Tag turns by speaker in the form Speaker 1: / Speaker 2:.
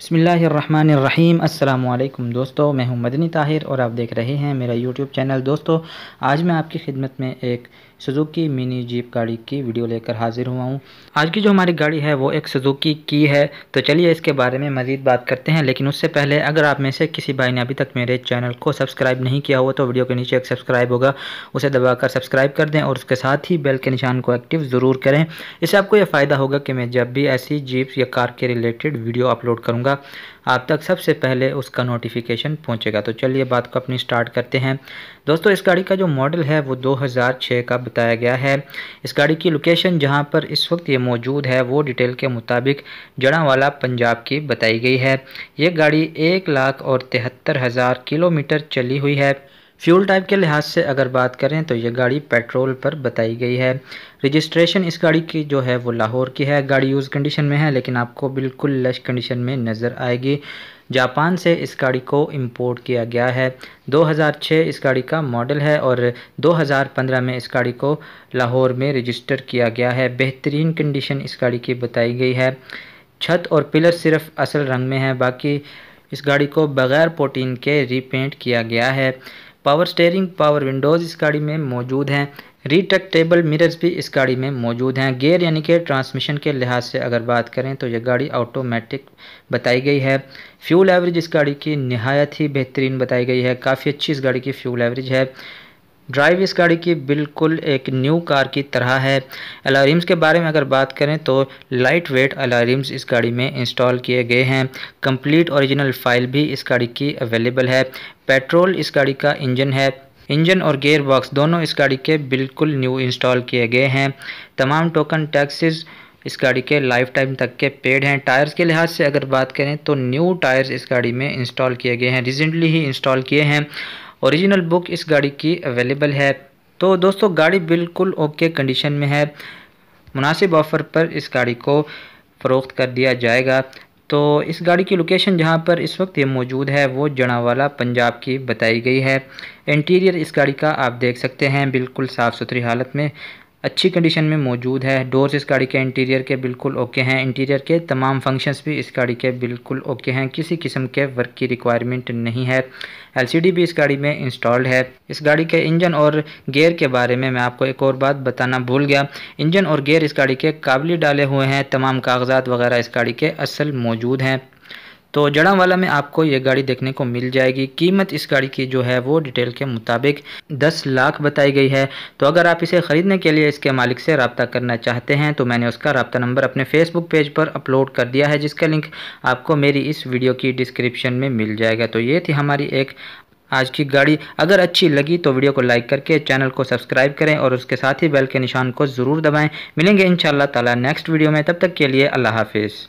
Speaker 1: बसमीम् अल्लाम दोस्तों मैं हूं मदनी ताहिर और आप देख रहे हैं मेरा यूट्यूब चैनल दोस्तों आज मैं आपकी खिदमत में एक सुजुकी मिनी जीप गाड़ी की वीडियो लेकर हाजिर हुआ हूं आज की जो हमारी गाड़ी है वो एक सुजुकी की है तो चलिए इसके बारे में मज़ीद बात करते हैं लेकिन उससे पहले अगर आप में से किसी भाई ने अभी तक मेरे चैनल को सब्सक्राइब नहीं किया हुआ तो वीडियो के नीचे एक सब्सक्राइब होगा उसे दबाकर सब्सक्राइब कर दें और उसके साथ ही बेल के निशान को एक्टिव ज़रूर करें इससे आपको यह फ़ायदा होगा कि मैं जब भी ऐसी जीप या कार के रिलेटेड वीडियो अपलोड करूँगा होगा आप तक सबसे पहले उसका नोटिफिकेशन पहुंचेगा तो चलिए बात को अपनी स्टार्ट करते हैं दोस्तों इस गाड़ी का जो मॉडल है वो 2006 का बताया गया है इस गाड़ी की लोकेशन जहां पर इस वक्त ये मौजूद है वो डिटेल के मुताबिक जड़ावाला पंजाब की बताई गई है ये गाड़ी एक लाख और तिहत्तर हज़ार किलोमीटर चली हुई है फ्यूल टाइप के लिहाज से अगर बात करें तो ये गाड़ी पेट्रोल पर बताई गई है रजिस्ट्रेशन इस गाड़ी की जो है वो लाहौर की है गाड़ी यूज़ कंडीशन में है लेकिन आपको बिल्कुल लश कंडीशन में नज़र आएगी जापान से इस गाड़ी को इंपोर्ट किया गया है 2006 इस गाड़ी का मॉडल है और 2015 में इस गाड़ी को लाहौर में रजिस्टर किया गया है बेहतरीन कंडीशन इस गाड़ी की बताई गई है छत और पिलर सिर्फ असल रंग में है बाकी इस गाड़ी को बग़ैर पोटीन के रीपेंट किया गया है पावर स्टेयरिंग पावर विंडोज़ इस गाड़ी में मौजूद हैं रिट्रैक्टेबल मिरर्स भी इस गाड़ी में मौजूद हैं गेयर यानी कि ट्रांसमिशन के लिहाज से अगर बात करें तो यह गाड़ी ऑटोमेटिक बताई गई है फ्यूल एवरेज इस गाड़ी की नहायत ही बेहतरीन बताई गई है काफ़ी अच्छी इस गाड़ी की फ्यूल एवरेज है ड्राइव इस गाड़ी की बिल्कुल एक न्यू कार की तरह है अलारिम्स के बारे में अगर बात करें तो लाइट वेट अलारिम्स इस गाड़ी में इंस्टॉल किए गए हैं कंप्लीट ओरिजिनल फाइल भी इस गाड़ी की अवेलेबल है पेट्रोल इस गाड़ी का इंजन है इंजन और गेयर बॉक्स दोनों इस गाड़ी के बिल्कुल न्यू इंस्टॉल किए गए हैं तमाम टोकन टैक्सेस इस गाड़ी के लाइफ टाइम तक के पेड हैं टायर्स के लिहाज से अगर बात करें तो न्यू टायर्स इस गाड़ी में इंस्टॉल किए गए हैं रिसेंटली ही इंस्टॉल किए हैं ओरिजिनल बुक इस गाड़ी की अवेलेबल है तो दोस्तों गाड़ी बिल्कुल ओके कंडीशन में है मुनासिब ऑफ़र पर इस गाड़ी को फ़रोख्त कर दिया जाएगा तो इस गाड़ी की लोकेशन जहां पर इस वक्त ये मौजूद है वो जड़ावाला पंजाब की बताई गई है इंटीरियर इस गाड़ी का आप देख सकते हैं बिल्कुल साफ़ सुथरी हालत में अच्छी कंडीशन में मौजूद है डोर्स इस गाड़ी के इंटीरियर के बिल्कुल ओके हैं इंटीरियर के तमाम फंक्शंस भी इस गाड़ी के बिल्कुल ओके हैं किसी किस्म के वर्क की रिक्वायरमेंट नहीं है एलसीडी भी इस गाड़ी में इंस्टॉल्ड है इस गाड़ी के इंजन और गेयर के बारे में मैं आपको एक और बात बताना भूल गया इंजन और गेयर इस गाड़ी के काबिल डाले हुए हैं तमाम कागजात वगैरह इस गाड़ी के असल मौजूद हैं तो जड़ावाला में आपको ये गाड़ी देखने को मिल जाएगी कीमत इस गाड़ी की जो है वो डिटेल के मुताबिक 10 लाख बताई गई है तो अगर आप इसे ख़रीदने के लिए इसके मालिक से रबता करना चाहते हैं तो मैंने उसका रबता नंबर अपने फेसबुक पेज पर अपलोड कर दिया है जिसका लिंक आपको मेरी इस वीडियो की डिस्क्रिप्शन में मिल जाएगा तो ये थी हमारी एक आज की गाड़ी अगर अच्छी लगी तो वीडियो को लाइक करके चैनल को सब्सक्राइब करें और उसके साथ ही बेल के निशान को ज़रूर दबाएँ मिलेंगे इन ताला नेक्स्ट वीडियो में तब तक के लिए अल्लाह हाफिज़